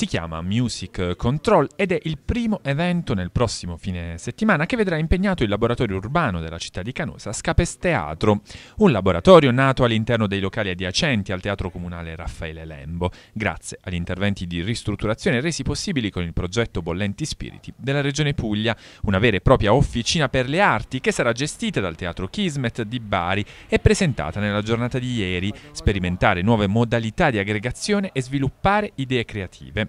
Si chiama Music Control ed è il primo evento nel prossimo fine settimana che vedrà impegnato il laboratorio urbano della città di Canosa, Scapes Teatro, un laboratorio nato all'interno dei locali adiacenti al Teatro Comunale Raffaele Lembo, grazie agli interventi di ristrutturazione resi possibili con il progetto Bollenti Spiriti della Regione Puglia, una vera e propria officina per le arti che sarà gestita dal Teatro Kismet di Bari e presentata nella giornata di ieri, sperimentare nuove modalità di aggregazione e sviluppare idee creative.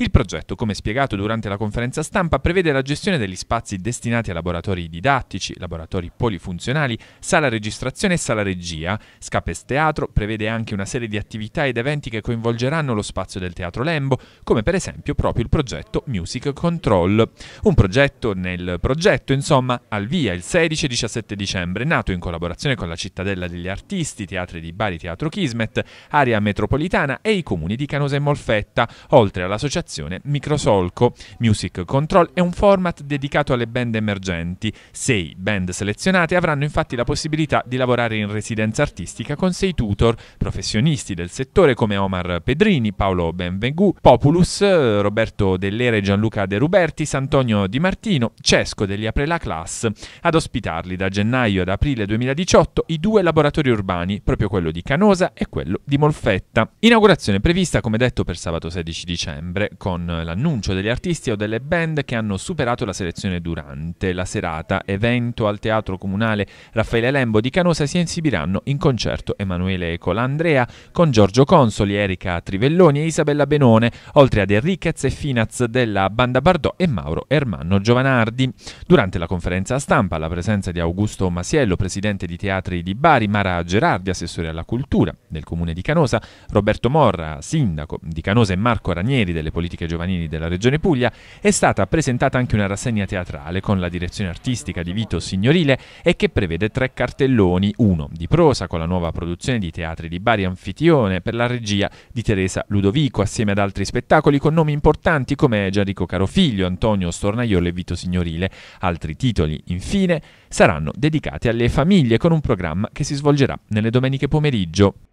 Il progetto, come spiegato durante la conferenza stampa, prevede la gestione degli spazi destinati a laboratori didattici, laboratori polifunzionali, sala registrazione e sala regia. Scapes Teatro prevede anche una serie di attività ed eventi che coinvolgeranno lo spazio del Teatro Lembo, come per esempio proprio il progetto Music Control. Un progetto nel progetto, insomma, al via il 16 e 17 dicembre, nato in collaborazione con la Cittadella degli Artisti, Teatri di Bari, Teatro Kismet, Area Metropolitana e i comuni di Canosa e Molfetta, oltre all'associazione generazione. Microsolco Music Control è un format dedicato alle band emergenti. Sei band selezionate avranno infatti la possibilità di lavorare in residenza artistica con sei tutor, professionisti del settore come Omar Pedrini, Paolo Benvengu, Populus, Roberto Dell'Era e Gianluca De Rubertis, Antonio Di Martino, Cesco degli Aprela Class. Ad ospitarli da gennaio ad aprile 2018 i due laboratori urbani, proprio quello di Canosa e quello di Molfetta. Inaugurazione prevista, come detto, per sabato 16 dicembre, con l'annuncio degli artisti o delle band che hanno superato la selezione durante la serata. Evento al Teatro Comunale Raffaele Lembo di Canosa si esibiranno in concerto Emanuele Colandrea con Giorgio Consoli, Erika Trivelloni e Isabella Benone, oltre ad Enriquez e Finaz della Banda Bardò e Mauro Ermanno Giovanardi. Durante la conferenza stampa, la presenza di Augusto Masiello, presidente di Teatri di Bari, Mara Gerardi, assessore alla cultura del comune di Canosa, Roberto Morra, sindaco di Canosa e Marco Ranieri delle politiche politiche giovanili della Regione Puglia, è stata presentata anche una rassegna teatrale con la direzione artistica di Vito Signorile e che prevede tre cartelloni, uno di prosa con la nuova produzione di teatri di Bari Anfitione per la regia di Teresa Ludovico assieme ad altri spettacoli con nomi importanti come Gianrico Carofiglio, Antonio Stornaiolo e Vito Signorile. Altri titoli, infine, saranno dedicati alle famiglie con un programma che si svolgerà nelle domeniche pomeriggio.